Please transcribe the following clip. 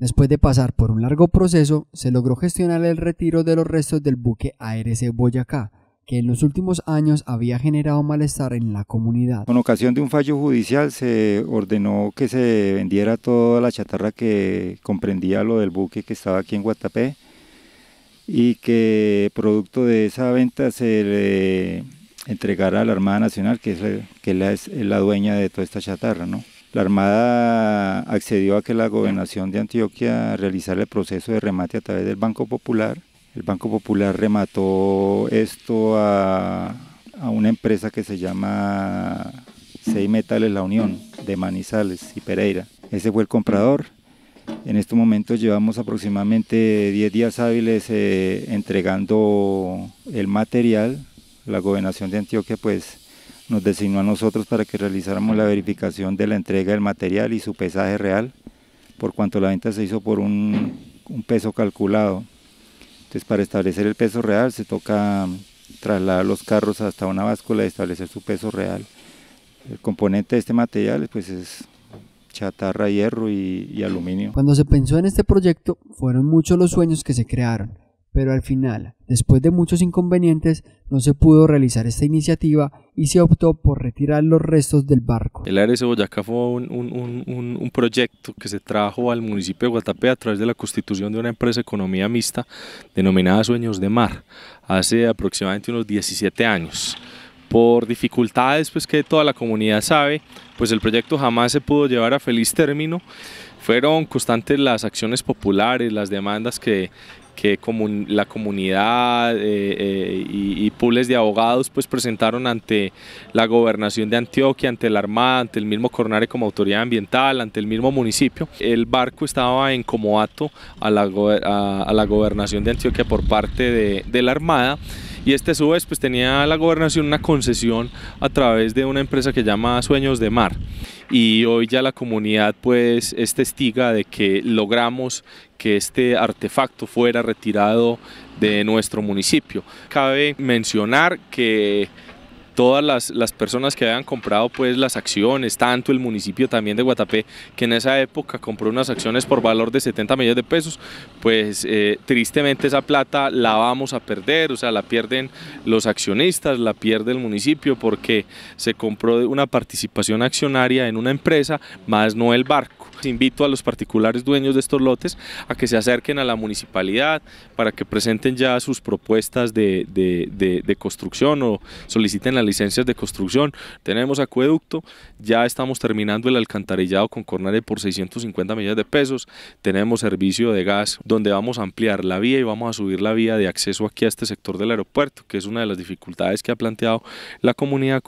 Después de pasar por un largo proceso, se logró gestionar el retiro de los restos del buque ARC Boyacá, que en los últimos años había generado malestar en la comunidad. Con ocasión de un fallo judicial se ordenó que se vendiera toda la chatarra que comprendía lo del buque que estaba aquí en Guatapé y que producto de esa venta se le entregara a la Armada Nacional, que es la, que es la dueña de toda esta chatarra, ¿no? La Armada accedió a que la gobernación de Antioquia realizara el proceso de remate a través del Banco Popular. El Banco Popular remató esto a, una empresa que se llama Sei Metales La Unión, de Manizales y Pereira. Ese fue el comprador. En estos momentos llevamos aproximadamente 10 días hábiles eh, entregando el material. La gobernación de Antioquia pues nos designó a nosotros para que realizáramos la verificación de la entrega del material y su pesaje real, por cuanto la venta se hizo por un, peso calculado. Entonces, para establecer el peso real se toca trasladar los carros hasta una báscula y establecer su peso real. El componente de este material pues es chatarra, hierro y aluminio. Cuando se pensó en este proyecto, fueron muchos los sueños que se crearon pero al final, después de muchos inconvenientes, no se pudo realizar esta iniciativa y se optó por retirar los restos del barco. El ARS Boyacá fue un, un, un, un, proyecto que se trajo al municipio de Guatapé a través de la constitución de una empresa de economía mixta denominada Sueños de Mar, hace aproximadamente unos 17 años. Por dificultades pues, que toda la comunidad sabe, pues el proyecto jamás se pudo llevar a feliz término fueron constantes las acciones populares, las demandas que, que la comunidad eh, eh, y, y de abogados pues presentaron ante la gobernación de Antioquia, ante la Armada, ante el mismo coronario como autoridad ambiental, ante el mismo municipio. El barco estaba en comodato a la, a, la gobernación de Antioquia por parte de, de la Armada y este a su vez pues tenía la gobernación una concesión a través de una empresa que llama Sueños de Mar y hoy ya la comunidad pues es testiga de que logramos que este artefacto fuera retirado de nuestro municipio. Cabe mencionar que todas las, las, personas que hayan comprado pues las acciones, tanto el municipio también de Guatapé, que en esa época compró unas acciones por valor de 70 millones de pesos, pues eh, tristemente esa plata la vamos a perder, o sea, la pierden los accionistas, la pierde el municipio porque se compró una participación accionaria en una empresa, más no el barco. Invito a los particulares dueños de estos lotes a que se acerquen a la municipalidad para que presenten ya sus propuestas de, de construcción o soliciten la licencias de construcción, tenemos acueducto, ya estamos terminando el alcantarillado con Cornare por 650 millones de pesos, tenemos servicio de gas donde vamos a ampliar la vía y vamos a subir la vía de acceso aquí a este sector del aeropuerto, que es una de las dificultades que ha planteado la comunidad